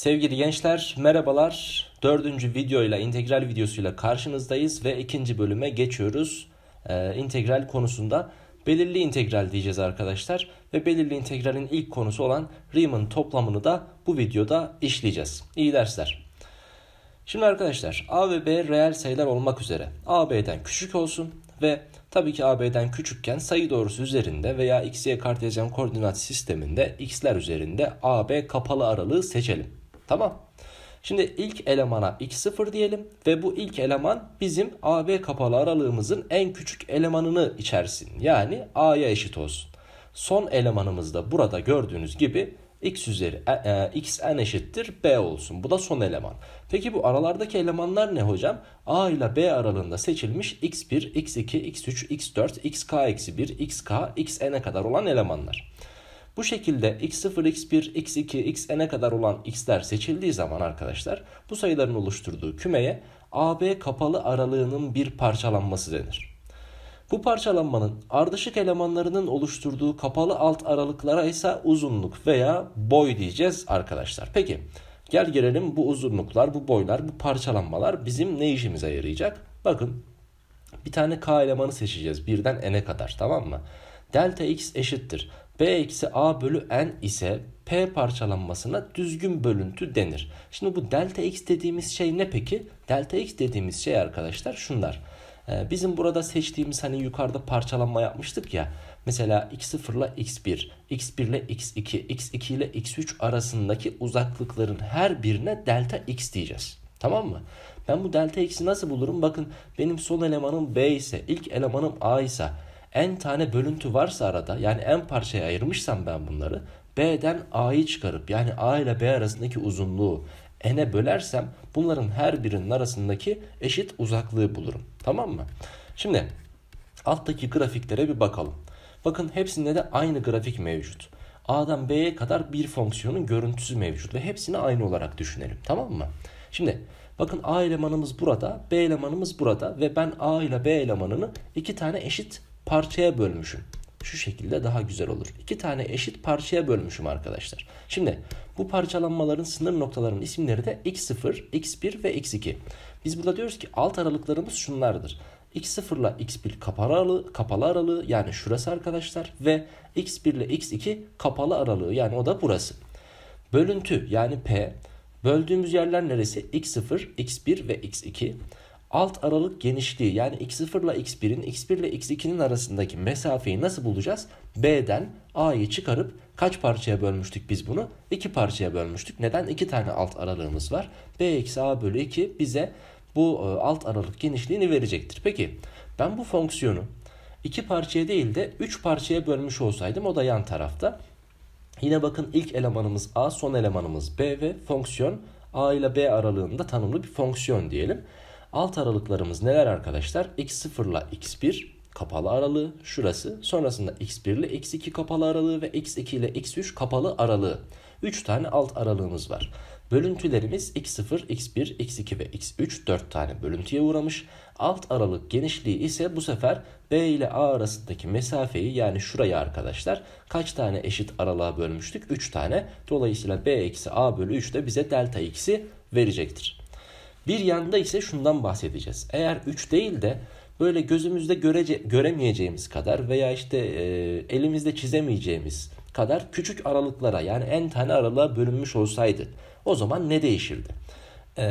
Sevgili gençler merhabalar. Dördüncü videoyla integral videosuyla karşınızdayız ve ikinci bölüme geçiyoruz. Ee, integral konusunda belirli integral diyeceğiz arkadaşlar. Ve belirli integralin ilk konusu olan Riemann toplamını da bu videoda işleyeceğiz. İyi dersler. Şimdi arkadaşlar A ve B reel sayılar olmak üzere A B'den küçük olsun ve tabii ki A B'den küçükken sayı doğrusu üzerinde veya x'ye kartezyen koordinat sisteminde x'ler üzerinde A B kapalı aralığı seçelim. Tamam. Şimdi ilk elemana x0 diyelim ve bu ilk eleman bizim AB kapalı aralığımızın en küçük elemanını içersin. Yani A'ya eşit olsun. Son elemanımız da burada gördüğünüz gibi x üzeri e, e, x n eşittir b olsun. Bu da son eleman. Peki bu aralardaki elemanlar ne hocam? a ile b aralığında seçilmiş x1, x2, x3, x4, xk-1, xk, xn'e kadar olan elemanlar. Bu şekilde x0, x1, x2, xn'e kadar olan x'ler seçildiği zaman arkadaşlar bu sayıların oluşturduğu kümeye AB kapalı aralığının bir parçalanması denir. Bu parçalanmanın ardışık elemanlarının oluşturduğu kapalı alt aralıklara ise uzunluk veya boy diyeceğiz arkadaşlar. Peki gel gelelim bu uzunluklar, bu boylar, bu parçalanmalar bizim ne işimize yarayacak? Bakın bir tane k elemanı seçeceğiz birden n'e kadar tamam mı? Delta x eşittir. B eksi A bölü N ise P parçalanmasına düzgün bölüntü denir. Şimdi bu delta X dediğimiz şey ne peki? Delta X dediğimiz şey arkadaşlar şunlar. Ee, bizim burada seçtiğimiz hani yukarıda parçalanma yapmıştık ya. Mesela x0 ile x1, x1 ile x2, x2 ile x3 arasındaki uzaklıkların her birine delta x diyeceğiz. Tamam mı? Ben bu delta x'i nasıl bulurum? Bakın benim son elemanım b ise, ilk elemanım a ise en tane bölüntü varsa arada yani en parçaya ayırmışsam ben bunları B'den A'yı çıkarıp yani A ile B arasındaki uzunluğu n'e bölersem bunların her birinin arasındaki eşit uzaklığı bulurum. Tamam mı? Şimdi alttaki grafiklere bir bakalım. Bakın hepsinde de aynı grafik mevcut. A'dan B'ye kadar bir fonksiyonun görüntüsü mevcut ve hepsini aynı olarak düşünelim. Tamam mı? Şimdi bakın A elemanımız burada, B elemanımız burada ve ben A ile B elemanını iki tane eşit parçaya bölmüşüm. Şu şekilde daha güzel olur. İki tane eşit parçaya bölmüşüm arkadaşlar. Şimdi bu parçalanmaların sınır noktalarının isimleri de x0, x1 ve x2. Biz burada diyoruz ki alt aralıklarımız şunlardır. x0 ile x1 kapalı aralığı, kapalı aralığı yani şurası arkadaşlar ve x1 ile x2 kapalı aralığı yani o da burası. Bölüntü yani p Böldüğümüz yerler neresi? x0, x1 ve x2 alt aralık genişliği yani x0 ile x1'in x1 ile x2'nin arasındaki mesafeyi nasıl bulacağız? B'den A'yı çıkarıp kaç parçaya bölmüştük biz bunu? 2 parçaya bölmüştük. Neden? 2 tane alt aralığımız var. B eksi A bölü 2 bize bu e, alt aralık genişliğini verecektir. Peki ben bu fonksiyonu 2 parçaya değil de 3 parçaya bölmüş olsaydım o da yan tarafta. Yine bakın ilk elemanımız A, son elemanımız B ve fonksiyon A ile B aralığında tanımlı bir fonksiyon diyelim. Alt aralıklarımız neler arkadaşlar? X0 ile X1 kapalı aralığı şurası. Sonrasında X1 ile X2 kapalı aralığı ve X2 ile X3 kapalı aralığı. 3 tane alt aralığımız var. Bölüntülerimiz x0, x1, x2 ve x3 4 tane bölüntüye uğramış. Alt aralık genişliği ise bu sefer B ile A arasındaki mesafeyi yani şurayı arkadaşlar kaç tane eşit aralığa bölmüştük? 3 tane. Dolayısıyla B eksi A bölü 3 de bize delta x'i verecektir. Bir yanda ise şundan bahsedeceğiz. Eğer 3 değil de böyle gözümüzde görece, göremeyeceğimiz kadar veya işte e, elimizde çizemeyeceğimiz kadar küçük aralıklara yani en tane aralığa bölünmüş olsaydı o zaman ne değişirdi? E,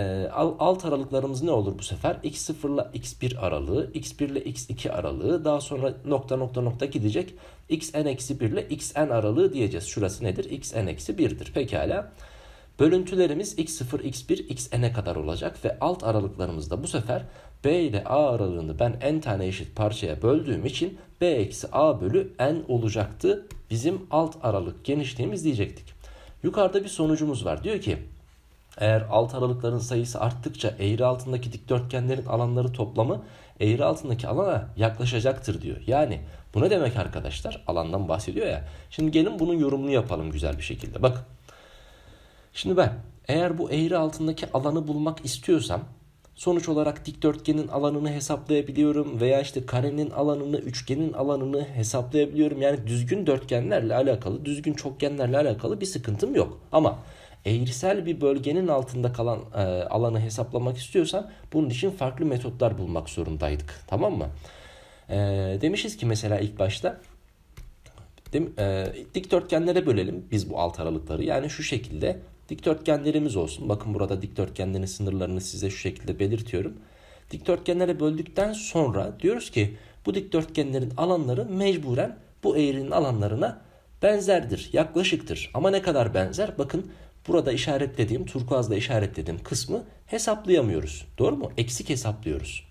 alt aralıklarımız ne olur bu sefer? x0 ile x1 aralığı, x1 ile x2 aralığı, daha sonra nokta nokta nokta gidecek. xn-1 ile xn aralığı diyeceğiz. Şurası nedir? xn-1'dir. Pekala. Pekala. Bölüntülerimiz x0, x1, xn'e kadar olacak ve alt aralıklarımızda bu sefer b ile a aralığını ben n tane eşit parçaya böldüğüm için b eksi a bölü n olacaktı. Bizim alt aralık genişliğimiz diyecektik. Yukarıda bir sonucumuz var. Diyor ki eğer alt aralıkların sayısı arttıkça eğri altındaki dikdörtgenlerin alanları toplamı eğri altındaki alana yaklaşacaktır diyor. Yani bu ne demek arkadaşlar? Alandan bahsediyor ya. Şimdi gelin bunun yorumunu yapalım güzel bir şekilde. Bakın Şimdi ben eğer bu eğri altındaki alanı bulmak istiyorsam sonuç olarak dikdörtgenin alanını hesaplayabiliyorum veya işte karenin alanını, üçgenin alanını hesaplayabiliyorum. Yani düzgün dörtgenlerle alakalı, düzgün çokgenlerle alakalı bir sıkıntım yok. Ama eğrisel bir bölgenin altında kalan e, alanı hesaplamak istiyorsan bunun için farklı metotlar bulmak zorundaydık. Tamam mı? E, demişiz ki mesela ilk başta Değil E, dikdörtgenlere bölelim biz bu alt aralıkları. Yani şu şekilde dikdörtgenlerimiz olsun. Bakın burada dikdörtgenlerin sınırlarını size şu şekilde belirtiyorum. Dikdörtgenlere böldükten sonra diyoruz ki bu dikdörtgenlerin alanları mecburen bu eğrinin alanlarına benzerdir, yaklaşıktır. Ama ne kadar benzer? Bakın burada işaretlediğim, turkuazla işaretlediğim kısmı hesaplayamıyoruz. Doğru mu? Eksik hesaplıyoruz.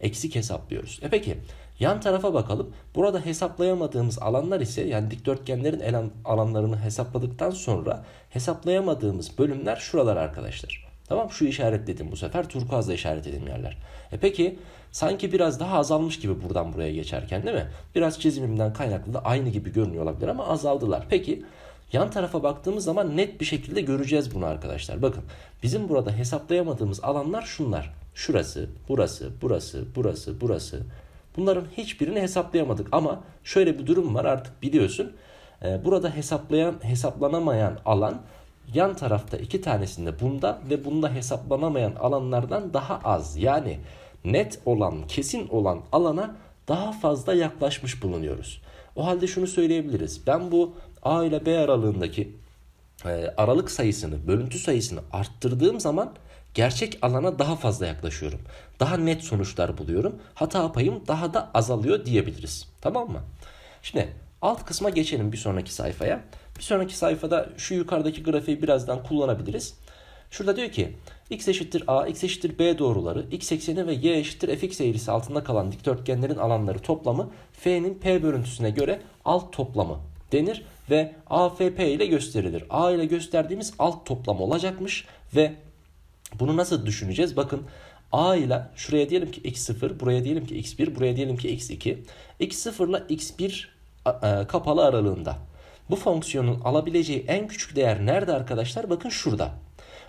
Eksik hesaplıyoruz. E peki Yan tarafa bakalım. Burada hesaplayamadığımız alanlar ise yani dikdörtgenlerin elan, alanlarını hesapladıktan sonra hesaplayamadığımız bölümler şuralar arkadaşlar. Tamam şu işaretledim bu sefer turkuazla işaretledim yerler. E peki sanki biraz daha azalmış gibi buradan buraya geçerken değil mi? Biraz çizimimden kaynaklı da aynı gibi görünüyor olabilir ama azaldılar. Peki Yan tarafa baktığımız zaman net bir şekilde göreceğiz bunu arkadaşlar. Bakın bizim burada hesaplayamadığımız alanlar şunlar. Şurası, burası, burası, burası, burası, Bunların hiçbirini hesaplayamadık ama şöyle bir durum var artık biliyorsun. Ee, burada hesaplayan hesaplanamayan alan yan tarafta iki tanesinde bunda ve bunda hesaplanamayan alanlardan daha az. Yani net olan, kesin olan alana daha fazla yaklaşmış bulunuyoruz. O halde şunu söyleyebiliriz. Ben bu A ile B aralığındaki e, aralık sayısını, bölüntü sayısını arttırdığım zaman gerçek alana daha fazla yaklaşıyorum. Daha net sonuçlar buluyorum. Hata payım daha da azalıyor diyebiliriz. Tamam mı? Şimdi alt kısma geçelim bir sonraki sayfaya. Bir sonraki sayfada şu yukarıdaki grafiği birazdan kullanabiliriz. Şurada diyor ki x eşittir a, x eşittir b doğruları, x ekseni ve y eşittir fx eğrisi altında kalan dikdörtgenlerin alanları toplamı f'nin p bölüntüsüne göre alt toplamı denir ve afp ile gösterilir. a ile gösterdiğimiz alt toplam olacakmış ve bunu nasıl düşüneceğiz? Bakın a ile şuraya diyelim ki x0, buraya diyelim ki x1, buraya diyelim ki x2. x0 ile x1 kapalı aralığında. Bu fonksiyonun alabileceği en küçük değer nerede arkadaşlar? Bakın şurada.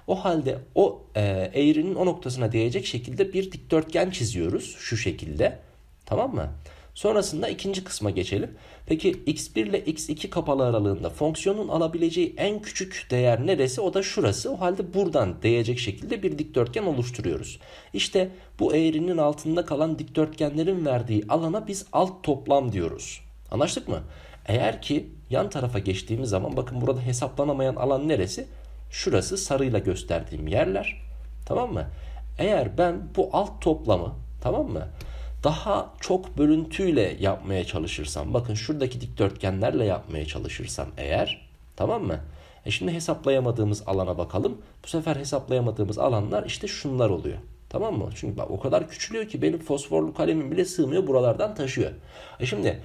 O halde o e, eğrinin o noktasına değecek şekilde bir dikdörtgen çiziyoruz şu şekilde. Tamam mı? Sonrasında ikinci kısma geçelim. Peki x1 ile x2 kapalı aralığında fonksiyonun alabileceği en küçük değer neresi? O da şurası. O halde buradan değecek şekilde bir dikdörtgen oluşturuyoruz. İşte bu eğrinin altında kalan dikdörtgenlerin verdiği alana biz alt toplam diyoruz. Anlaştık mı? Eğer ki yan tarafa geçtiğimiz zaman bakın burada hesaplanamayan alan neresi? Şurası sarıyla gösterdiğim yerler. Tamam mı? Eğer ben bu alt toplamı tamam mı? daha çok bölüntüyle yapmaya çalışırsam bakın şuradaki dikdörtgenlerle yapmaya çalışırsam eğer tamam mı? E şimdi hesaplayamadığımız alana bakalım. Bu sefer hesaplayamadığımız alanlar işte şunlar oluyor. Tamam mı? Çünkü bak o kadar küçülüyor ki benim fosforlu kalemim bile sığmıyor buralardan taşıyor. E şimdi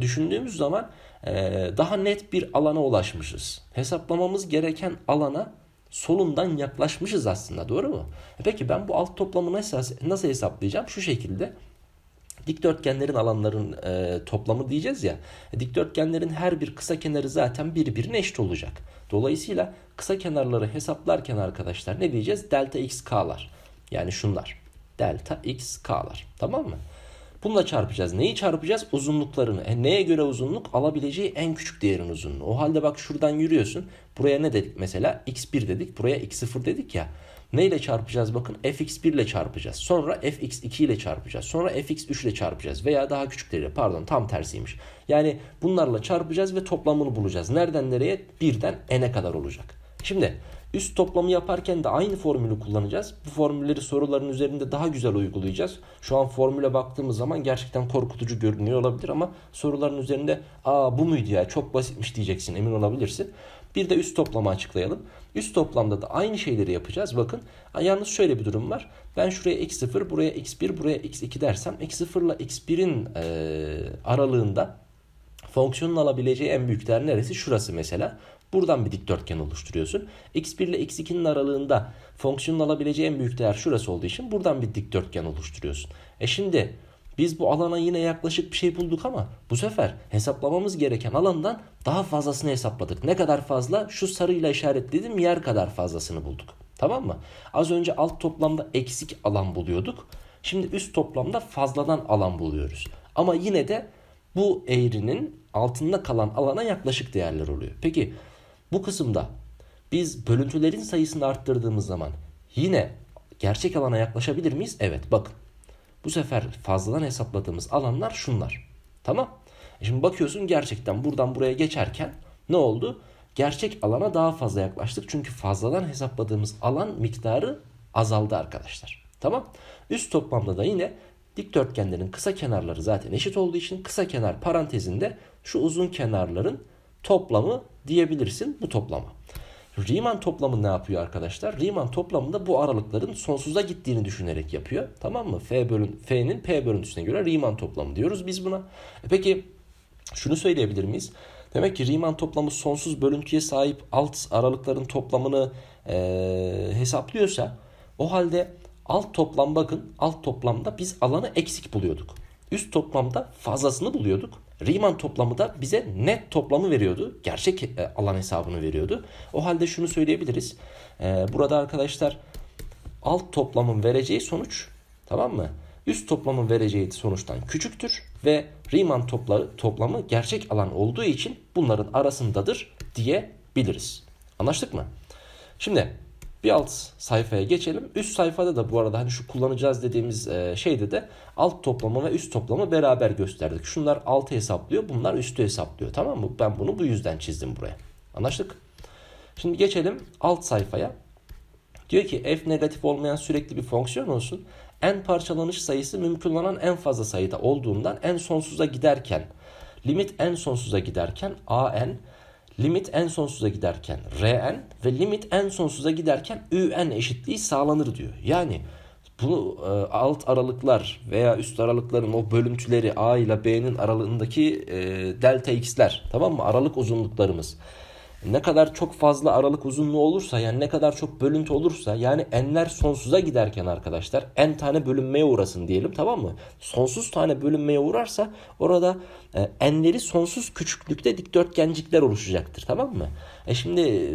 düşündüğümüz zaman e, daha net bir alana ulaşmışız. Hesaplamamız gereken alana solundan yaklaşmışız aslında doğru mu? E peki ben bu alt toplamı nasıl, nasıl hesaplayacağım? Şu şekilde dikdörtgenlerin alanların e, toplamı diyeceğiz ya. E, dikdörtgenlerin her bir kısa kenarı zaten birbirine eşit olacak. Dolayısıyla kısa kenarları hesaplarken arkadaşlar ne diyeceğiz? Delta x xk'lar. Yani şunlar. Delta x xk'lar. Tamam mı? Bununla çarpacağız. Neyi çarpacağız? Uzunluklarını. E, neye göre uzunluk? Alabileceği en küçük değerin uzunluğu. O halde bak şuradan yürüyorsun. Buraya ne dedik mesela? x1 dedik. Buraya x0 dedik ya. Neyle çarpacağız bakın? fx1 ile çarpacağız. Sonra fx2 ile çarpacağız. Sonra fx3 ile çarpacağız. Veya daha küçükleriyle pardon tam tersiymiş. Yani bunlarla çarpacağız ve toplamını bulacağız. Nereden nereye? Birden n'e kadar olacak. Şimdi üst toplamı yaparken de aynı formülü kullanacağız. Bu formülleri soruların üzerinde daha güzel uygulayacağız. Şu an formüle baktığımız zaman gerçekten korkutucu görünüyor olabilir ama soruların üzerinde aa bu muydu ya çok basitmiş diyeceksin emin olabilirsin. Bir de üst toplamı açıklayalım. Üst toplamda da aynı şeyleri yapacağız. Bakın yalnız şöyle bir durum var. Ben şuraya x0, buraya x1, buraya x2 dersem x0 ile x1'in e, aralığında fonksiyonun alabileceği en büyük değer neresi? Şurası mesela. Buradan bir dikdörtgen oluşturuyorsun. x1 ile x2'nin aralığında fonksiyonun alabileceği en büyük değer şurası olduğu için buradan bir dikdörtgen oluşturuyorsun. E şimdi biz bu alana yine yaklaşık bir şey bulduk ama bu sefer hesaplamamız gereken alandan daha fazlasını hesapladık. Ne kadar fazla? Şu sarıyla işaretlediğim yer kadar fazlasını bulduk. Tamam mı? Az önce alt toplamda eksik alan buluyorduk. Şimdi üst toplamda fazladan alan buluyoruz. Ama yine de bu eğrinin altında kalan alana yaklaşık değerler oluyor. Peki bu kısımda biz bölüntülerin sayısını arttırdığımız zaman yine gerçek alana yaklaşabilir miyiz? Evet bakın. Bu sefer fazladan hesapladığımız alanlar şunlar. Tamam. E şimdi bakıyorsun gerçekten buradan buraya geçerken ne oldu? Gerçek alana daha fazla yaklaştık. Çünkü fazladan hesapladığımız alan miktarı azaldı arkadaşlar. Tamam. Üst toplamda da yine dikdörtgenlerin kısa kenarları zaten eşit olduğu için kısa kenar parantezinde şu uzun kenarların toplamı diyebilirsin bu toplama. Riemann toplamı ne yapıyor arkadaşlar? Riemann toplamında bu aralıkların sonsuza gittiğini düşünerek yapıyor. Tamam mı? F bölün F'nin P bölüntüsüne göre Riemann toplamı diyoruz biz buna. E peki şunu söyleyebilir miyiz? Demek ki Riemann toplamı sonsuz bölüntüye sahip alt aralıkların toplamını e, hesaplıyorsa o halde alt toplam bakın alt toplamda biz alanı eksik buluyorduk. Üst toplamda fazlasını buluyorduk. Riemann toplamı da bize net toplamı veriyordu. Gerçek e, alan hesabını veriyordu. O halde şunu söyleyebiliriz. E, burada arkadaşlar alt toplamın vereceği sonuç tamam mı? Üst toplamın vereceği sonuçtan küçüktür ve Riemann topları, toplamı gerçek alan olduğu için bunların arasındadır diyebiliriz. Anlaştık mı? Şimdi bir alt sayfaya geçelim. Üst sayfada da bu arada hani şu kullanacağız dediğimiz e, şeyde de alt toplama ve üst toplama beraber gösterdik. Şunlar altı hesaplıyor, bunlar üstü hesaplıyor. Tamam mı? Ben bunu bu yüzden çizdim buraya. Anlaştık? Şimdi geçelim alt sayfaya. Diyor ki f negatif olmayan sürekli bir fonksiyon olsun. En parçalanış sayısı mümkün olan en fazla sayıda olduğundan en sonsuza giderken limit en sonsuza giderken a n limit en sonsuza giderken Rn ve limit en sonsuza giderken Ün eşitliği sağlanır diyor. Yani bu e, alt aralıklar veya üst aralıkların o bölüntüleri A ile B'nin aralığındaki e, delta x'ler tamam mı? Aralık uzunluklarımız ne kadar çok fazla aralık uzunluğu olursa yani ne kadar çok bölüntü olursa yani enler sonsuza giderken arkadaşlar en tane bölünmeye uğrasın diyelim tamam mı? Sonsuz tane bölünmeye uğrarsa orada e, n'leri sonsuz küçüklükte dikdörtgencikler oluşacaktır tamam mı? E şimdi e,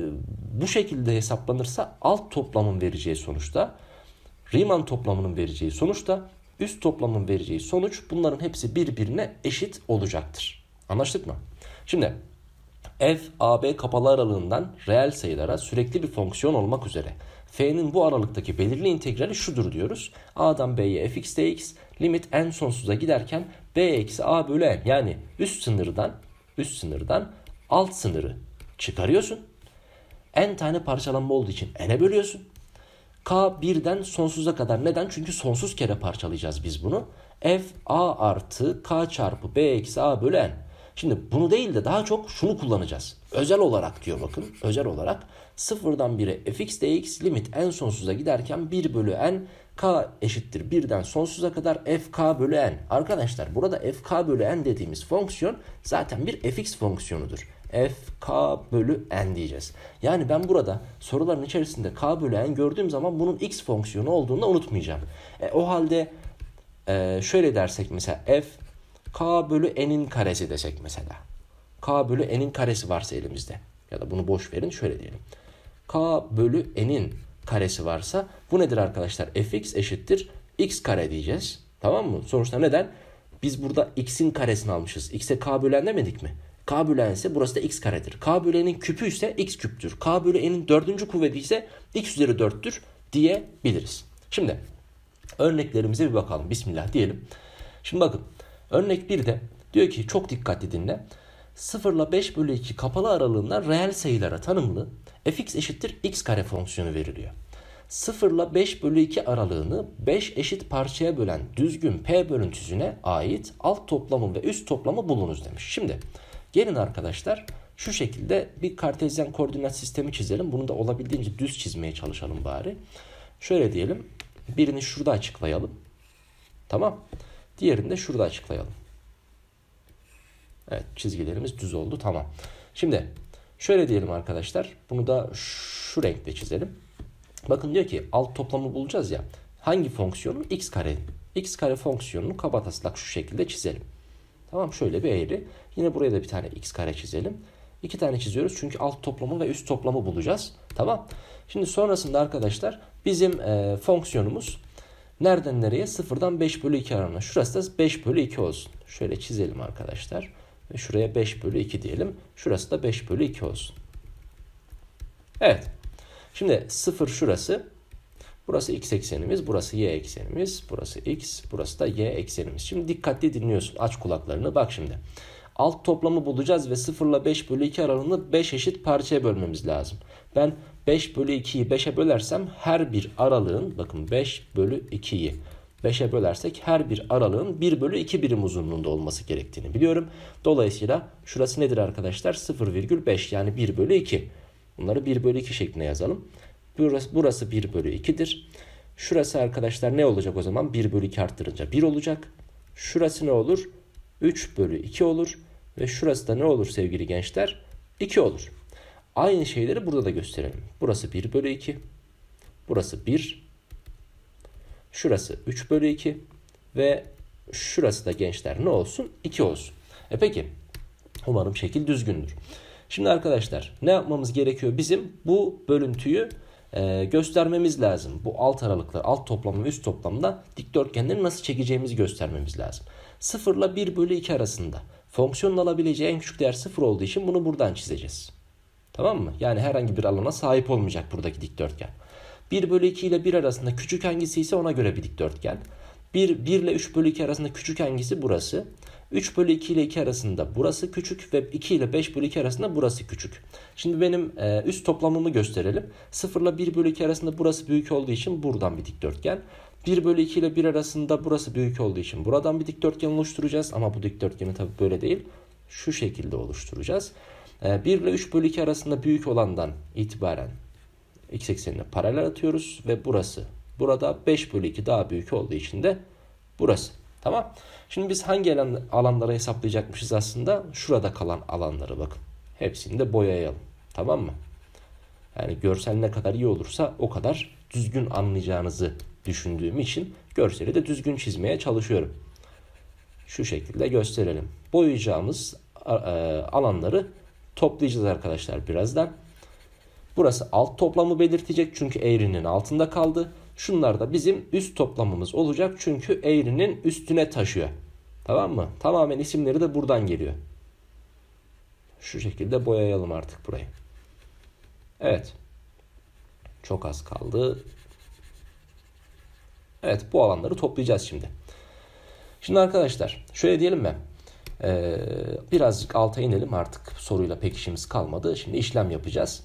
bu şekilde hesaplanırsa alt toplamın vereceği sonuçta Riemann toplamının vereceği sonuçta üst toplamın vereceği sonuç bunların hepsi birbirine eşit olacaktır. Anlaştık mı? Şimdi f, ab kapalı aralığından reel sayılara sürekli bir fonksiyon olmak üzere f'nin bu aralıktaki belirli integrali şudur diyoruz. a'dan b'ye fx dx limit n sonsuza giderken b eksi a bölü n yani üst sınırdan üst sınırdan alt sınırı çıkarıyorsun. n tane parçalanma olduğu için n'e bölüyorsun. K birden sonsuza kadar. Neden? Çünkü sonsuz kere parçalayacağız biz bunu. F A artı K çarpı B eksi A bölü n Şimdi bunu değil de daha çok şunu kullanacağız. Özel olarak diyor bakın. Özel olarak sıfırdan 1'e fx dx limit en sonsuza giderken 1 bölü n k eşittir birden sonsuza kadar fk bölü n. Arkadaşlar burada fk bölü n dediğimiz fonksiyon zaten bir fx fonksiyonudur. fk bölü n diyeceğiz. Yani ben burada soruların içerisinde k bölü n gördüğüm zaman bunun x fonksiyonu olduğunu unutmayacağım. E, o halde e, şöyle dersek mesela f k bölü n'in karesi desek mesela. k bölü n'in karesi varsa elimizde ya da bunu boş verin şöyle diyelim. k bölü n'in karesi varsa bu nedir arkadaşlar? fx eşittir x kare diyeceğiz. Tamam mı? Sonuçta neden? Biz burada x'in karesini almışız. x'e k bölen demedik mi? k bölen ise burası da x karedir. k bölü n'in küpü ise x küptür. k bölü n'in dördüncü kuvveti ise x üzeri dörttür diyebiliriz. Şimdi örneklerimize bir bakalım. Bismillah diyelim. Şimdi bakın Örnek bir de diyor ki çok dikkatli dinle. 0 ile 5 bölü 2 kapalı aralığında reel sayılara tanımlı fx eşittir x kare fonksiyonu veriliyor. 0 ile 5 bölü 2 aralığını 5 eşit parçaya bölen düzgün P bölüntüsüne ait alt toplamı ve üst toplamı bulunuz demiş. Şimdi gelin arkadaşlar şu şekilde bir kartezyen koordinat sistemi çizelim. Bunu da olabildiğince düz çizmeye çalışalım bari. Şöyle diyelim birini şurada açıklayalım. Tamam. Diğerini de şurada açıklayalım. Evet çizgilerimiz düz oldu tamam. Şimdi şöyle diyelim arkadaşlar. Bunu da şu renkte çizelim. Bakın diyor ki alt toplamı bulacağız ya. Hangi fonksiyonu X kare? X kare fonksiyonunu kabataslak şu şekilde çizelim. Tamam şöyle bir eğri. Yine buraya da bir tane x kare çizelim. İki tane çiziyoruz çünkü alt toplamı ve üst toplamı bulacağız. Tamam. Şimdi sonrasında arkadaşlar bizim e, fonksiyonumuz Nereden nereye? 0'dan 5 bölü 2 oranına. Şurası da 5 bölü 2 olsun. Şöyle çizelim arkadaşlar. Ve şuraya 5 bölü 2 diyelim. Şurası da 5 bölü 2 olsun. Evet. Şimdi 0 şurası. Burası x eksenimiz, burası y eksenimiz, burası x, burası da y eksenimiz. Şimdi dikkatli dinliyorsun. Aç kulaklarını. Bak şimdi. Alt toplamı bulacağız ve 0 ile 5 bölü 2 aralığını 5 eşit parçaya bölmemiz lazım. Ben 5 bölü 2'yi 5'e bölersem her bir aralığın bakın 5 bölü 2'yi 5'e bölersek her bir aralığın 1 bölü 2 birim uzunluğunda olması gerektiğini biliyorum. Dolayısıyla şurası nedir arkadaşlar? 0,5 yani 1 bölü 2. Bunları 1 bölü 2 şeklinde yazalım. Burası, burası 1 bölü 2'dir. Şurası arkadaşlar ne olacak o zaman? 1 bölü 2 arttırınca 1 olacak. Şurası ne olur? 3 bölü 2 olur. Ve şurası da ne olur sevgili gençler? 2 olur. Aynı şeyleri burada da gösterelim. Burası 1 bölü 2. Burası 1. Şurası 3 bölü 2. Ve şurası da gençler ne olsun? 2 olsun. E peki umarım şekil düzgündür. Şimdi arkadaşlar ne yapmamız gerekiyor? Bizim bu bölüntüyü e, göstermemiz lazım. Bu alt aralıkları, alt toplamı üst toplamda dikdörtgenleri nasıl çekeceğimizi göstermemiz lazım. 0 ile 1 bölü 2 arasında. Fonksiyonun alabileceği en küçük değer 0 olduğu için bunu buradan çizeceğiz. Tamam mı? Yani herhangi bir alana sahip olmayacak buradaki dikdörtgen. 1 bölü 2 ile 1 arasında küçük hangisi ise ona göre bir dikdörtgen. 1, 1 ile 3 bölü 2 arasında küçük hangisi burası. 3 bölü 2 ile 2 arasında burası küçük ve 2 ile 5 bölü 2 arasında burası küçük. Şimdi benim e, üst toplamımı gösterelim. 0 ile 1 bölü 2 arasında burası büyük olduğu için buradan bir dikdörtgen. 1 bölü 2 ile 1 arasında burası büyük olduğu için buradan bir dikdörtgen oluşturacağız. Ama bu dikdörtgeni tabii böyle değil. Şu şekilde oluşturacağız. 1 ee, ile 3 bölü 2 arasında büyük olandan itibaren x eksenine paralel atıyoruz ve burası. Burada 5 bölü 2 daha büyük olduğu için de burası. Tamam. Şimdi biz hangi alanları hesaplayacakmışız aslında? Şurada kalan alanları bakın. Hepsini de boyayalım. Tamam mı? Yani görsel ne kadar iyi olursa o kadar düzgün anlayacağınızı düşündüğüm için görseli de düzgün çizmeye çalışıyorum. Şu şekilde gösterelim. Boyayacağımız e, alanları toplayacağız arkadaşlar birazdan. Burası alt toplamı belirtecek çünkü eğrinin altında kaldı. Şunlar da bizim üst toplamımız olacak çünkü eğrinin üstüne taşıyor. Tamam mı? Tamamen isimleri de buradan geliyor. Şu şekilde boyayalım artık burayı. Evet. Çok az kaldı. Evet bu alanları toplayacağız şimdi. Şimdi arkadaşlar şöyle diyelim mi? Ee, birazcık alta inelim artık soruyla pek işimiz kalmadı. Şimdi işlem yapacağız.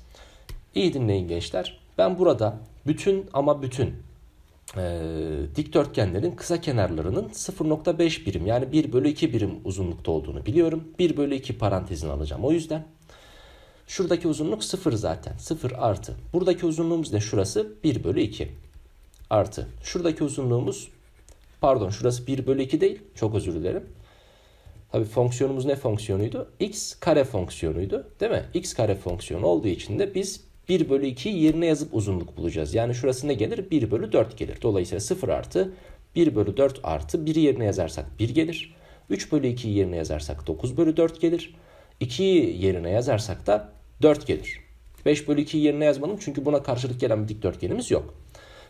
İyi dinleyin gençler. Ben burada bütün ama bütün e, dikdörtgenlerin kısa kenarlarının 0.5 birim yani 1 bölü 2 birim uzunlukta olduğunu biliyorum. 1 bölü 2 parantezini alacağım o yüzden. Şuradaki uzunluk 0 zaten 0 artı. Buradaki uzunluğumuz ne şurası 1 bölü 2 artı. Şuradaki uzunluğumuz pardon şurası 1 bölü 2 değil çok özür dilerim. Tabii fonksiyonumuz ne fonksiyonuydu? x kare fonksiyonuydu değil mi? x kare fonksiyonu olduğu için de biz 1 bölü 2'yi yerine yazıp uzunluk bulacağız. Yani şurası ne gelir? 1 bölü 4 gelir. Dolayısıyla 0 artı 1 bölü 4 artı 1'i yerine yazarsak 1 gelir. 3 bölü 2'yi yerine yazarsak 9 bölü 4 gelir. 2'yi yerine yazarsak da 4 gelir. 5 bölü 2'yi yerine yazmadım çünkü buna karşılık gelen bir dikdörtgenimiz yok.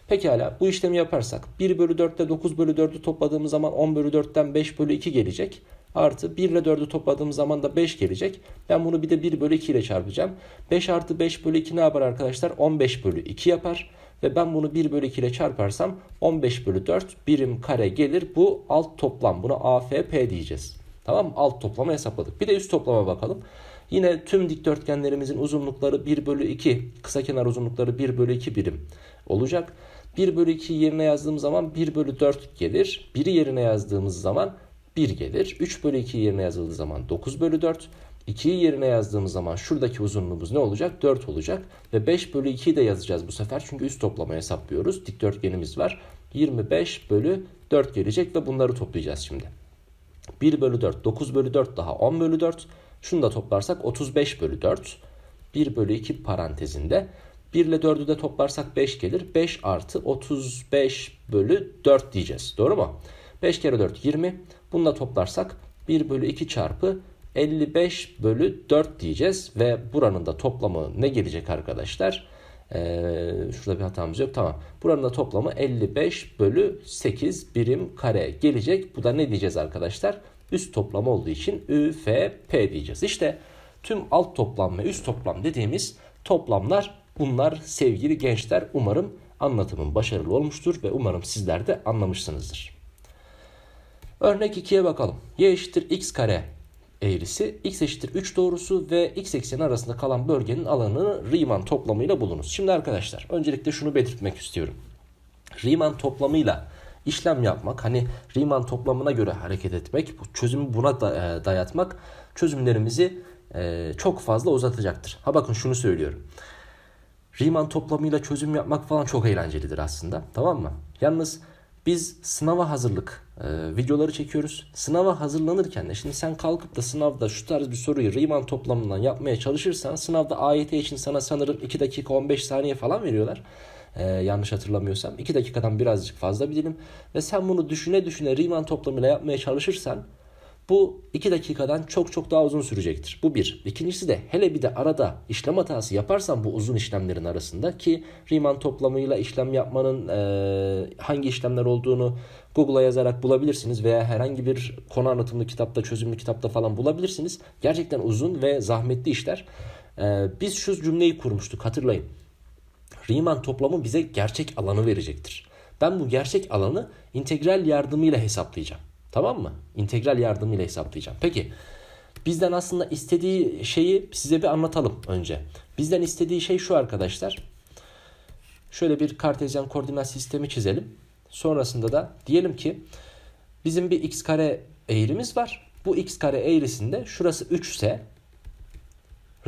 Pekala bu işlemi yaparsak 1 bölü 4 ile 9 bölü 4'ü topladığımız zaman 10 bölü 4'ten 5 bölü 2 gelecek artı 1 ile 4'ü topladığım zaman da 5 gelecek. Ben bunu bir de 1 bölü 2 ile çarpacağım. 5 artı 5 bölü 2 ne yapar arkadaşlar? 15 bölü 2 yapar. Ve ben bunu 1 bölü 2 ile çarparsam 15 bölü 4 birim kare gelir. Bu alt toplam. bunu AFP diyeceğiz. Tamam mı? Alt toplama hesapladık. Bir de üst toplama bakalım. Yine tüm dikdörtgenlerimizin uzunlukları 1 bölü 2. Kısa kenar uzunlukları 1 bölü 2 birim olacak. 1 bölü 2 yerine yazdığım zaman 1 bölü 4 gelir. 1'i yerine yazdığımız zaman 1 gelir. 3 bölü 2 yerine yazıldığı zaman 9 bölü 4. 2'yi yerine yazdığımız zaman şuradaki uzunluğumuz ne olacak? 4 olacak. Ve 5 bölü 2'yi de yazacağız bu sefer. Çünkü üst toplama hesaplıyoruz. Dikdörtgenimiz var. 25 bölü 4 gelecek ve bunları toplayacağız şimdi. 1 bölü 4, 9 bölü 4 daha 10 bölü 4. Şunu da toplarsak 35 bölü 4. 1 bölü 2 parantezinde. 1 ile 4'ü de toplarsak 5 gelir. 5 artı 35 bölü 4 diyeceğiz. Doğru mu? 5 kere 4 20. Bunu da toplarsak 1 bölü 2 çarpı 55 bölü 4 diyeceğiz. Ve buranın da toplamı ne gelecek arkadaşlar? Ee, şurada bir hatamız yok. Tamam. Buranın da toplamı 55 bölü 8 birim kare gelecek. Bu da ne diyeceğiz arkadaşlar? Üst toplam olduğu için ÜFP diyeceğiz. İşte tüm alt toplam ve üst toplam dediğimiz toplamlar bunlar sevgili gençler. Umarım anlatımın başarılı olmuştur ve umarım sizler de anlamışsınızdır. Örnek 2'ye bakalım. Y eşittir x kare eğrisi, x eşittir 3 doğrusu ve x ekseni arasında kalan bölgenin alanını Riemann toplamıyla bulunuz. Şimdi arkadaşlar öncelikle şunu belirtmek istiyorum. Riemann toplamıyla işlem yapmak, hani Riemann toplamına göre hareket etmek, çözümü buna e, dayatmak çözümlerimizi e, çok fazla uzatacaktır. Ha bakın şunu söylüyorum. Riemann toplamıyla çözüm yapmak falan çok eğlencelidir aslında. Tamam mı? Yalnız biz sınava hazırlık e, videoları çekiyoruz. Sınava hazırlanırken de şimdi sen kalkıp da sınavda şu tarz bir soruyu Riemann toplamından yapmaya çalışırsan sınavda AYT için sana sanırım 2 dakika 15 saniye falan veriyorlar. Ee, yanlış hatırlamıyorsam 2 dakikadan birazcık fazla bir dilim ve sen bunu düşüne düşüne Riemann toplamıyla yapmaya çalışırsan bu 2 dakikadan çok çok daha uzun sürecektir. Bu bir. İkincisi de hele bir de arada işlem hatası yaparsan bu uzun işlemlerin arasında ki Riemann toplamıyla işlem yapmanın e, hangi işlemler olduğunu Google'a yazarak bulabilirsiniz veya herhangi bir konu anlatımlı kitapta, çözümlü kitapta falan bulabilirsiniz. Gerçekten uzun ve zahmetli işler. E, biz şu cümleyi kurmuştuk hatırlayın. Riemann toplamı bize gerçek alanı verecektir. Ben bu gerçek alanı integral yardımıyla hesaplayacağım. Tamam mı? İntegral yardımıyla hesaplayacağım. Peki bizden aslında istediği şeyi size bir anlatalım önce. Bizden istediği şey şu arkadaşlar. Şöyle bir kartezyen koordinat sistemi çizelim. Sonrasında da diyelim ki bizim bir x kare eğrimiz var. Bu x kare eğrisinde şurası 3 ise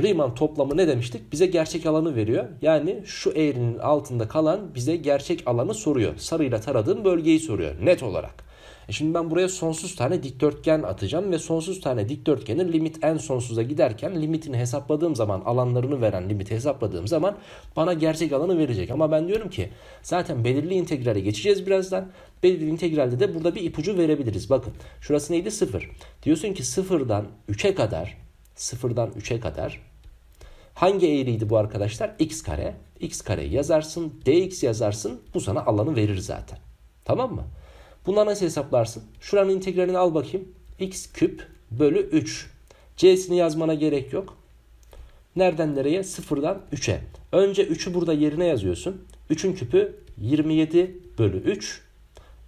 Riemann toplamı ne demiştik? Bize gerçek alanı veriyor. Yani şu eğrinin altında kalan bize gerçek alanı soruyor. Sarıyla taradığım bölgeyi soruyor net olarak. E şimdi ben buraya sonsuz tane dikdörtgen atacağım ve sonsuz tane dikdörtgenin limit en sonsuza giderken limitini hesapladığım zaman alanlarını veren limiti hesapladığım zaman bana gerçek alanı verecek. Ama ben diyorum ki zaten belirli integrale geçeceğiz birazdan. Belirli integralde de burada bir ipucu verebiliriz. Bakın şurası neydi? sıfır. Diyorsun ki sıfırdan 3'e kadar sıfırdan 3'e kadar hangi eğriydi bu arkadaşlar? x kare. x kare yazarsın, dx yazarsın. Bu sana alanı verir zaten. Tamam mı? Bunları nasıl hesaplarsın? Şuranın integralini al bakayım. x küp bölü 3. c'sini yazmana gerek yok. Nereden nereye? 0'dan 3'e. Önce 3'ü burada yerine yazıyorsun. 3'ün küpü 27 bölü 3.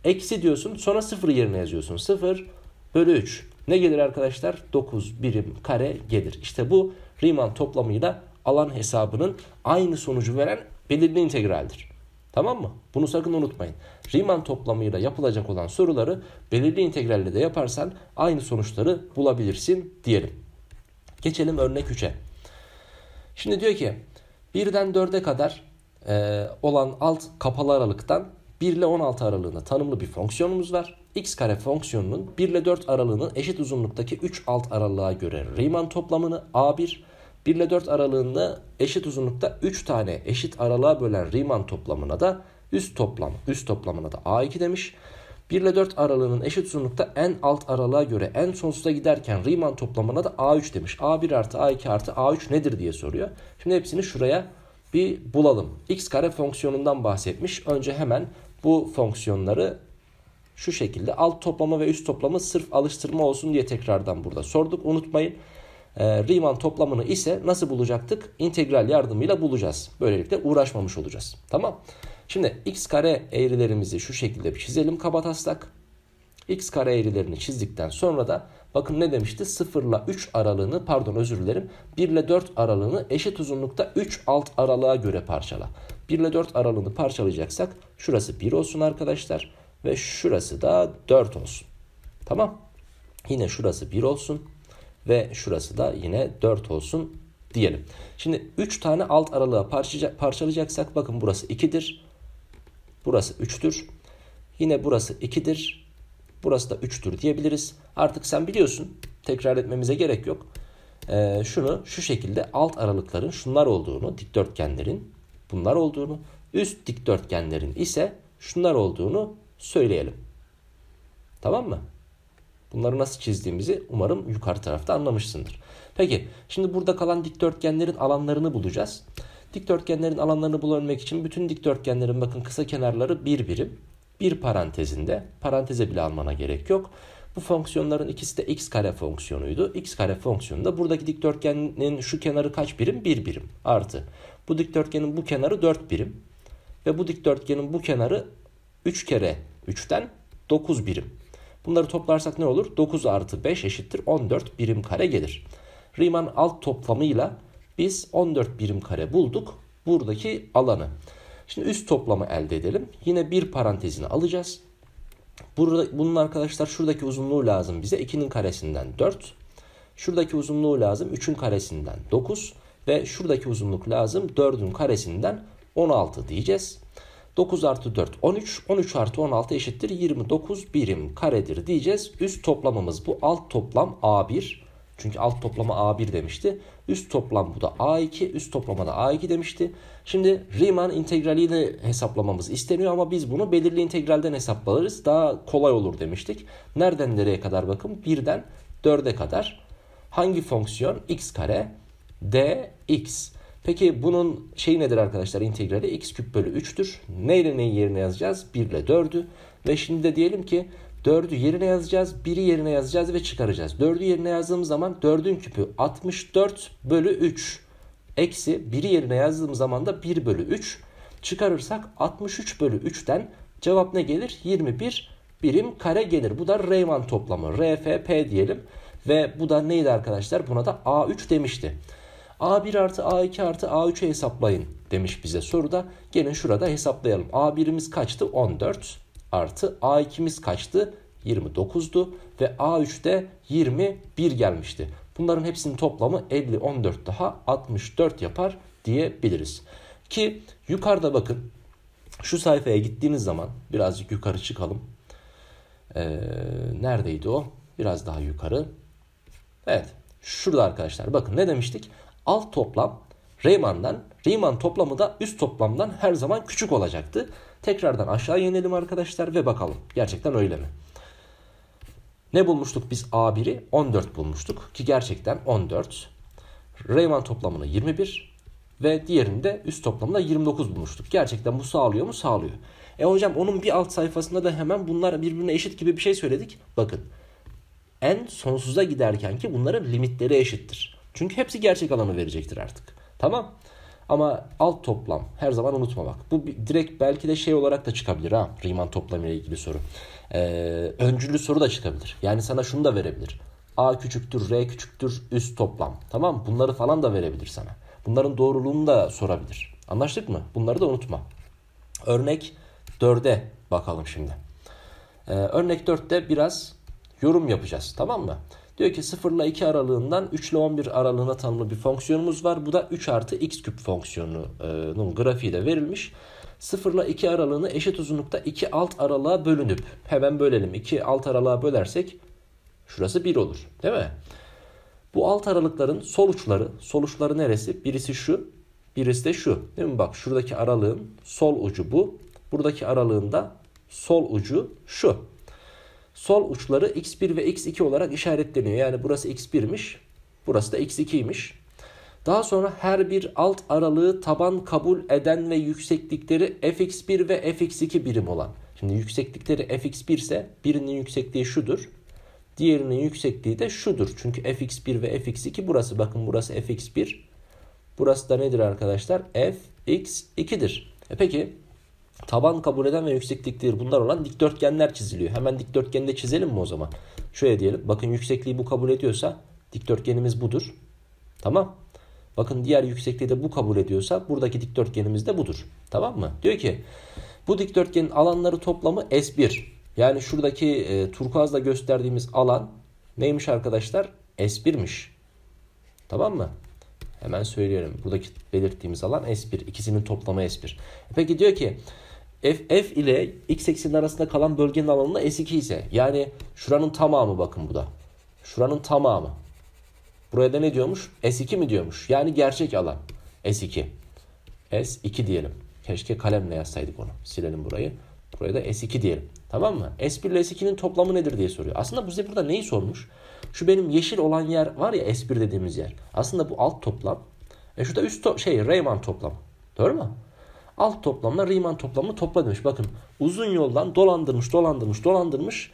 Eksi diyorsun sonra 0 yerine yazıyorsun. 0 bölü 3. Ne gelir arkadaşlar? 9 birim kare gelir. İşte bu Riemann toplamıyla alan hesabının aynı sonucu veren belirli integraldir. Tamam mı? Bunu sakın unutmayın. Riemann toplamıyla yapılacak olan soruları belirli integralle de yaparsan aynı sonuçları bulabilirsin diyelim. Geçelim örnek 3'e. Şimdi diyor ki 1'den 4'e kadar e, olan alt kapalı aralıktan 1 ile 16 aralığında tanımlı bir fonksiyonumuz var. X kare fonksiyonunun 1 ile 4 aralığının eşit uzunluktaki 3 alt aralığa göre Riemann toplamını A1, 1 ile 4 aralığında eşit uzunlukta 3 tane eşit aralığa bölen Riemann toplamına da üst toplam, üst toplamına da A2 demiş. 1 ile 4 aralığının eşit uzunlukta en alt aralığa göre en sonsuza giderken Riemann toplamına da A3 demiş. A1 artı A2 artı A3 nedir diye soruyor. Şimdi hepsini şuraya bir bulalım. X kare fonksiyonundan bahsetmiş. Önce hemen bu fonksiyonları şu şekilde alt toplama ve üst toplamı sırf alıştırma olsun diye tekrardan burada sorduk. Unutmayın ee, Riemann toplamını ise nasıl bulacaktık? İntegral yardımıyla bulacağız. Böylelikle uğraşmamış olacağız. Tamam. Şimdi x kare eğrilerimizi şu şekilde bir çizelim kabataslak. x kare eğrilerini çizdikten sonra da bakın ne demişti? 0 ile 3 aralığını pardon özür dilerim 1 ile 4 aralığını eşit uzunlukta 3 alt aralığa göre parçala. 1 ile 4 aralığını parçalayacaksak şurası 1 olsun arkadaşlar ve şurası da 4 olsun. Tamam. Yine şurası 1 olsun ve şurası da yine 4 olsun diyelim. Şimdi 3 tane alt aralığa parçalayacaksak bakın burası 2'dir. Burası 3'tür. Yine burası 2'dir. Burası da 3'tür diyebiliriz. Artık sen biliyorsun. Tekrar etmemize gerek yok. Ee, şunu şu şekilde alt aralıkların şunlar olduğunu, dikdörtgenlerin bunlar olduğunu, üst dikdörtgenlerin ise şunlar olduğunu söyleyelim. Tamam mı? Bunları nasıl çizdiğimizi umarım yukarı tarafta anlamışsındır. Peki şimdi burada kalan dikdörtgenlerin alanlarını bulacağız. Dikdörtgenlerin alanlarını bulabilmek için bütün dikdörtgenlerin bakın kısa kenarları bir birim. Bir parantezinde paranteze bile almana gerek yok. Bu fonksiyonların ikisi de x kare fonksiyonuydu. x kare fonksiyonu buradaki dikdörtgenin şu kenarı kaç birim? bir birim artı. Bu dikdörtgenin bu kenarı 4 birim. Ve bu dikdörtgenin bu kenarı 3 kere 3'ten 9 birim. Bunları toplarsak ne olur? 9 artı 5 eşittir 14 birim kare gelir. Riemann alt toplamıyla biz 14 birim kare bulduk buradaki alanı. Şimdi üst toplamı elde edelim. Yine bir parantezini alacağız. Burada, bunun arkadaşlar şuradaki uzunluğu lazım bize 2'nin karesinden 4. Şuradaki uzunluğu lazım 3'ün karesinden 9. Ve şuradaki uzunluk lazım 4'ün karesinden 16 diyeceğiz. 9 artı 4 13. 13 artı 16 eşittir 29 birim karedir diyeceğiz. Üst toplamımız bu alt toplam A1. Çünkü alt toplama A1 demişti. Üst toplam bu da A2. Üst toplama da A2 demişti. Şimdi Riemann integraliyle hesaplamamız isteniyor ama biz bunu belirli integralden hesaplarız. Daha kolay olur demiştik. Nereden nereye kadar bakın? 1'den 4'e kadar. Hangi fonksiyon? x kare dx. Peki bunun şeyi nedir arkadaşlar? İntegrali x küp bölü 3'tür. Ne neyi yerine yazacağız? 1 ile 4'ü. Ve şimdi de diyelim ki 4'ü yerine yazacağız. 1'i yerine yazacağız ve çıkaracağız. 4'ü yerine yazdığımız zaman 4'ün küpü 64 bölü 3. Eksi 1'i yerine yazdığımız zaman da 1 bölü 3. Çıkarırsak 63 bölü 3'ten cevap ne gelir? 21 birim kare gelir. Bu da Rayman toplamı. RFP diyelim. Ve bu da neydi arkadaşlar? Buna da A3 demişti. A1 artı A2 artı A3'ü hesaplayın demiş bize soruda. Gelin şurada hesaplayalım. A1'imiz kaçtı? 14 artı A2'miz kaçtı? 29'du ve A3'te 21 gelmişti. Bunların hepsinin toplamı 50, 14 daha 64 yapar diyebiliriz. Ki yukarıda bakın şu sayfaya gittiğiniz zaman birazcık yukarı çıkalım. Ee, neredeydi o? Biraz daha yukarı. Evet şurada arkadaşlar bakın ne demiştik? alt toplam Riemann'dan, Riemann toplamı da üst toplamdan her zaman küçük olacaktı. Tekrardan aşağı inelim arkadaşlar ve bakalım gerçekten öyle mi? Ne bulmuştuk biz A1'i? 14 bulmuştuk ki gerçekten 14. Riemann toplamını 21 ve diğerinde üst toplamda 29 bulmuştuk. Gerçekten bu sağlıyor mu? Sağlıyor. E hocam onun bir alt sayfasında da hemen bunlar birbirine eşit gibi bir şey söyledik. Bakın en sonsuza giderken ki bunların limitleri eşittir. Çünkü hepsi gerçek alanı verecektir artık. Tamam. Ama alt toplam her zaman unutma bak. Bu direkt belki de şey olarak da çıkabilir ha. Riemann toplamı ile ilgili soru. Ee, öncüllü soru da çıkabilir. Yani sana şunu da verebilir. A küçüktür, R küçüktür, üst toplam. Tamam Bunları falan da verebilir sana. Bunların doğruluğunu da sorabilir. Anlaştık mı? Bunları da unutma. Örnek 4'e bakalım şimdi. Ee, örnek 4'te biraz yorum yapacağız. Tamam mı? Diyor ki 0 ile 2 aralığından 3 ile 11 aralığına tanımlı bir fonksiyonumuz var. Bu da 3 artı x küp fonksiyonunun e, grafiği de verilmiş. 0 ile 2 aralığını eşit uzunlukta 2 alt aralığa bölünüp hemen bölelim. 2 alt aralığa bölersek şurası 1 olur değil mi? Bu alt aralıkların sol uçları, sol uçları neresi? Birisi şu, birisi de şu. Değil mi? Bak şuradaki aralığın sol ucu bu. Buradaki aralığında sol ucu şu sol uçları x1 ve x2 olarak işaretleniyor. Yani burası x1'miş, burası da x2'ymiş. Daha sonra her bir alt aralığı taban kabul eden ve yükseklikleri fx1 ve fx2 birim olan. Şimdi yükseklikleri fx1 ise birinin yüksekliği şudur. Diğerinin yüksekliği de şudur. Çünkü fx1 ve fx2 burası. Bakın burası fx1. Burası da nedir arkadaşlar? fx2'dir. E peki taban kabul eden ve yükseklikleri bunlar olan dikdörtgenler çiziliyor. Hemen dikdörtgeni de çizelim mi o zaman? Şöyle diyelim. Bakın yüksekliği bu kabul ediyorsa dikdörtgenimiz budur. Tamam. Bakın diğer yüksekliği de bu kabul ediyorsa buradaki dikdörtgenimiz de budur. Tamam mı? Diyor ki bu dikdörtgenin alanları toplamı S1. Yani şuradaki e, turkuazla gösterdiğimiz alan neymiş arkadaşlar? S1'miş. Tamam mı? Hemen söylüyorum. Buradaki belirttiğimiz alan S1. İkisinin toplamı S1. E peki diyor ki F, F ile x eksenin arasında kalan bölgenin alanına S2 ise yani şuranın tamamı bakın bu da. Şuranın tamamı. Buraya da ne diyormuş? S2 mi diyormuş? Yani gerçek alan. S2. S2 diyelim. Keşke kalemle yazsaydık onu. Silelim burayı. Buraya da S2 diyelim. Tamam mı? S1 ile S2'nin toplamı nedir diye soruyor. Aslında bize burada neyi sormuş? Şu benim yeşil olan yer var ya S1 dediğimiz yer. Aslında bu alt toplam. E şu da üst to şey Rayman toplamı. Doğru mu? Alt toplamla Riemann toplamını topla demiş. Bakın uzun yoldan dolandırmış, dolandırmış, dolandırmış.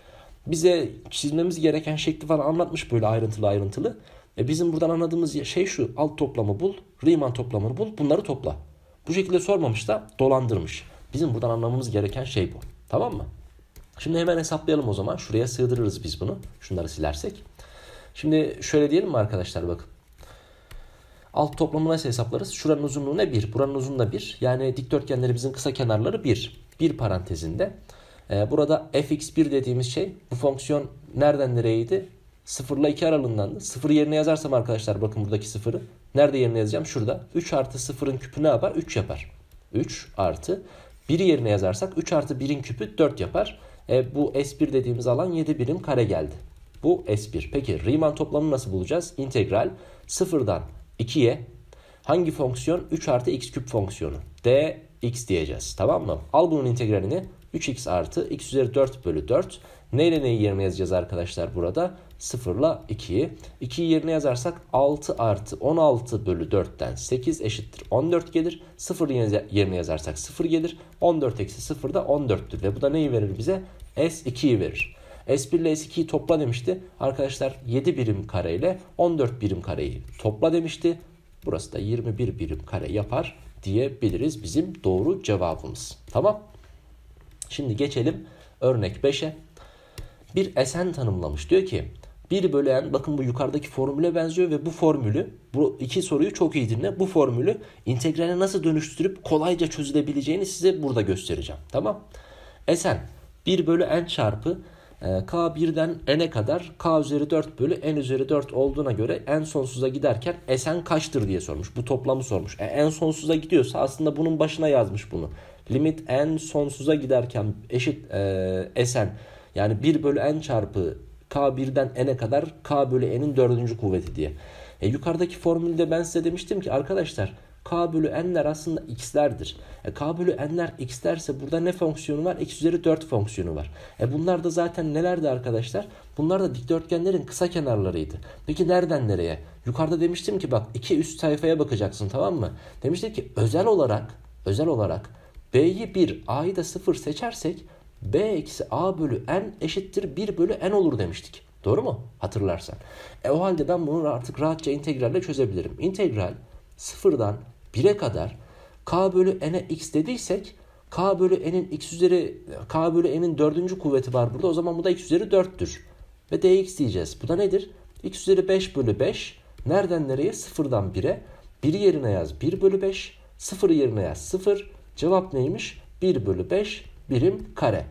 Bize çizmemiz gereken şekli falan anlatmış böyle ayrıntılı ayrıntılı. E bizim buradan anladığımız şey şu. Alt toplamı bul, Riemann toplamını bul, bunları topla. Bu şekilde sormamış da dolandırmış. Bizim buradan anlamamız gereken şey bu. Tamam mı? Şimdi hemen hesaplayalım o zaman. Şuraya sığdırırız biz bunu. Şunları silersek. Şimdi şöyle diyelim mi arkadaşlar bakın alt toplamı nasıl hesaplarız? Şuranın uzunluğu ne? 1. Buranın uzunluğu da 1. Yani dikdörtgenlerimizin kısa kenarları 1. 1 parantezinde. Ee, burada fx1 dediğimiz şey bu fonksiyon nereden nereyeydi? 0 ile 2 aralığındandı. 0 yerine yazarsam arkadaşlar bakın buradaki 0'ı. Nerede yerine yazacağım? Şurada. 3 artı 0'ın küpü ne yapar? 3 yapar. 3 artı 1 yerine yazarsak 3 artı 1'in küpü 4 yapar. E, bu S1 dediğimiz alan 7 birim kare geldi. Bu S1. Peki Riemann toplamını nasıl bulacağız? İntegral 0'dan 2'ye hangi fonksiyon? 3 artı x küp fonksiyonu. D x diyeceğiz. Tamam mı? Al bunun integralini 3x artı x üzeri 4 bölü 4. Neyle neyi yerine yazacağız arkadaşlar burada? 0 ile 2'yi. 2'yi yerine yazarsak 6 artı 16 bölü 4'ten 8 eşittir 14 gelir. 0 yerine yazarsak 0 gelir. 14 eksi 0 da 14'tür ve bu da neyi verir bize? S2'yi verir. S1 ile S2'yi topla demişti. Arkadaşlar 7 birim kare ile 14 birim kareyi topla demişti. Burası da 21 birim kare yapar diyebiliriz bizim doğru cevabımız. Tamam. Şimdi geçelim örnek 5'e. Bir esen tanımlamış. Diyor ki 1 bölü n bakın bu yukarıdaki formüle benziyor ve bu formülü bu iki soruyu çok iyi dinle. Bu formülü integrale nasıl dönüştürüp kolayca çözülebileceğini size burada göstereceğim. Tamam. Esen 1 bölü n çarpı ee, K1'den n'e kadar K üzeri 4 bölü n üzeri 4 olduğuna göre n sonsuza giderken Sn kaçtır diye sormuş. Bu toplamı sormuş. E, n sonsuza gidiyorsa aslında bunun başına yazmış bunu. Limit n sonsuza giderken eşit e, Sn yani 1 bölü n çarpı K1'den n'e kadar K bölü n'in dördüncü kuvveti diye. E, yukarıdaki formülde ben size demiştim ki arkadaşlar k bölü n'ler aslında x'lerdir. E, k bölü n'ler x'lerse burada ne fonksiyonu var? x üzeri 4 fonksiyonu var. E, bunlar da zaten nelerdi arkadaşlar? Bunlar da dikdörtgenlerin kısa kenarlarıydı. Peki nereden nereye? Yukarıda demiştim ki bak iki üst sayfaya bakacaksın tamam mı? Demiştik ki özel olarak özel olarak b'yi 1 a'yı da 0 seçersek b eksi a bölü n eşittir 1 bölü n olur demiştik. Doğru mu? Hatırlarsan. E o halde ben bunu artık rahatça integralle çözebilirim. İntegral sıfırdan 1'e kadar k bölü n'e x dediysek k bölü n'in x üzeri k bölü n'in dördüncü kuvveti var burada. O zaman bu da x üzeri 4'tür. Ve dx diyeceğiz. Bu da nedir? x üzeri 5 bölü 5 nereden nereye? 0'dan 1'e. 1 yerine yaz 1 bölü 5. 0 yerine yaz 0. Cevap neymiş? 1 bölü 5 birim kare.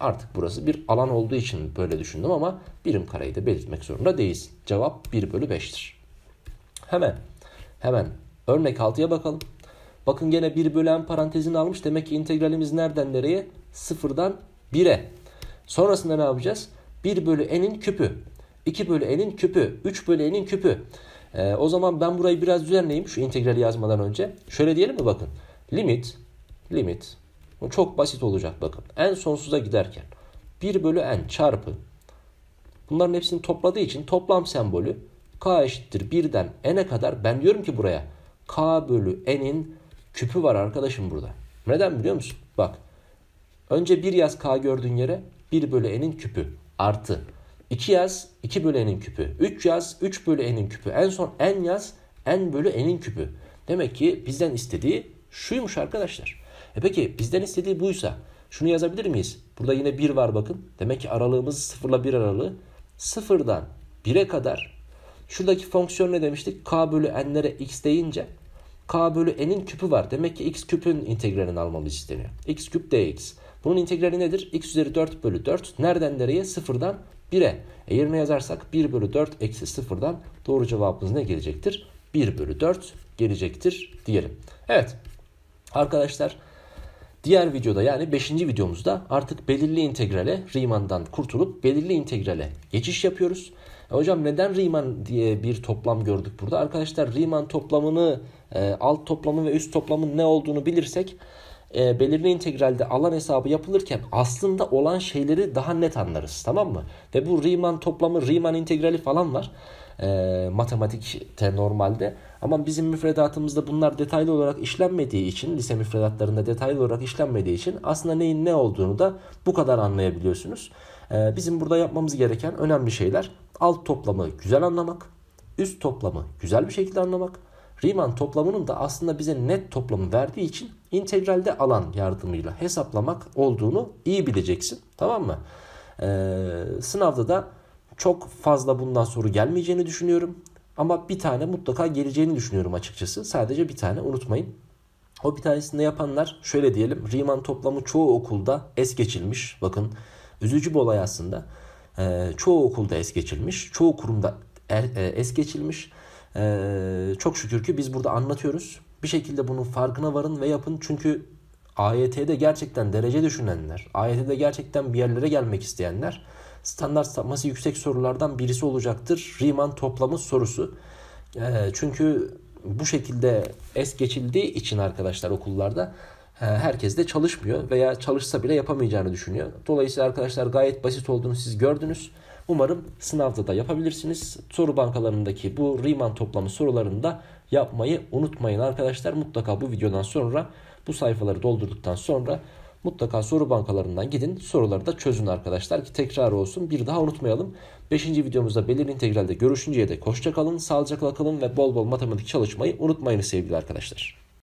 Artık burası bir alan olduğu için böyle düşündüm ama birim kareyi de belirtmek zorunda değiliz. Cevap 1 bölü 5'tir. Hemen hemen Örnek 6'ya bakalım. Bakın gene 1 bölen parantezini almış. Demek ki integralimiz nereden nereye? 0'dan 1'e. Sonrasında ne yapacağız? 1 bölü n'in küpü. 2 bölü n'in küpü. 3 bölü n'in küpü. Ee, o zaman ben burayı biraz düzenleyeyim şu integrali yazmadan önce. Şöyle diyelim mi bakın. Limit, limit. Bu çok basit olacak bakın. En sonsuza giderken. 1 bölü n çarpı. Bunların hepsini topladığı için toplam sembolü k eşittir 1'den n'e kadar ben diyorum ki buraya K bölü n'in küpü var arkadaşım burada. Neden biliyor musun? Bak. Önce 1 yaz K gördüğün yere 1 bölü n'in küpü artı. 2 yaz 2 bölü n'in küpü. 3 yaz 3 bölü n'in küpü. En son n yaz n bölü n'in küpü. Demek ki bizden istediği şuymuş arkadaşlar. E peki bizden istediği buysa şunu yazabilir miyiz? Burada yine 1 var bakın. Demek ki aralığımız 0 ile 1 aralığı. 0'dan 1'e kadar şuradaki fonksiyon ne demiştik? K bölü n'lere x deyince k bölü n'in küpü var. Demek ki x küpün integralini almamız isteniyor. x küp dx. Bunun integrali nedir? x üzeri 4 bölü 4. Nereden nereye? 0'dan 1'e. E yerine yazarsak 1 bölü 4 eksi 0'dan. doğru cevabımız ne gelecektir? 1 bölü 4 gelecektir diyelim. Evet arkadaşlar diğer videoda yani 5. videomuzda artık belirli integrale Riemann'dan kurtulup belirli integrale geçiş yapıyoruz. E hocam neden Riemann diye bir toplam gördük burada? Arkadaşlar Riemann toplamını ee, alt toplamı ve üst toplamın ne olduğunu bilirsek e, belirli integralde alan hesabı yapılırken aslında olan şeyleri daha net anlarız tamam mı? Ve bu Riemann toplamı Riemann integrali falan var e, ee, matematikte normalde. Ama bizim müfredatımızda bunlar detaylı olarak işlenmediği için, lise müfredatlarında detaylı olarak işlenmediği için aslında neyin ne olduğunu da bu kadar anlayabiliyorsunuz. E, bizim burada yapmamız gereken önemli şeyler alt toplamı güzel anlamak, üst toplamı güzel bir şekilde anlamak, Riemann toplamının da aslında bize net toplamı verdiği için integralde alan yardımıyla hesaplamak olduğunu iyi bileceksin. Tamam mı? Ee, sınavda da çok fazla bundan soru gelmeyeceğini düşünüyorum. Ama bir tane mutlaka geleceğini düşünüyorum açıkçası. Sadece bir tane unutmayın. O bir tanesinde yapanlar şöyle diyelim. Riemann toplamı çoğu okulda es geçilmiş. Bakın üzücü bir olay aslında. Ee, çoğu okulda es geçilmiş. Çoğu kurumda er, e, es geçilmiş. Ee, çok şükür ki biz burada anlatıyoruz. Bir şekilde bunun farkına varın ve yapın. Çünkü AYT'de gerçekten derece düşünenler, AYT'de gerçekten bir yerlere gelmek isteyenler standart sapması yüksek sorulardan birisi olacaktır. Riemann toplamı sorusu. Ee, çünkü bu şekilde es geçildiği için arkadaşlar okullarda e, herkes de çalışmıyor veya çalışsa bile yapamayacağını düşünüyor. Dolayısıyla arkadaşlar gayet basit olduğunu siz gördünüz. Umarım sınavda da yapabilirsiniz. Soru bankalarındaki bu Riemann toplamı sorularını da yapmayı unutmayın arkadaşlar. Mutlaka bu videodan sonra bu sayfaları doldurduktan sonra mutlaka soru bankalarından gidin soruları da çözün arkadaşlar ki tekrar olsun bir daha unutmayalım. 5. videomuzda belirli integralde görüşünceye de hoşçakalın, sağlıcakla kalın ve bol bol matematik çalışmayı unutmayın sevgili arkadaşlar.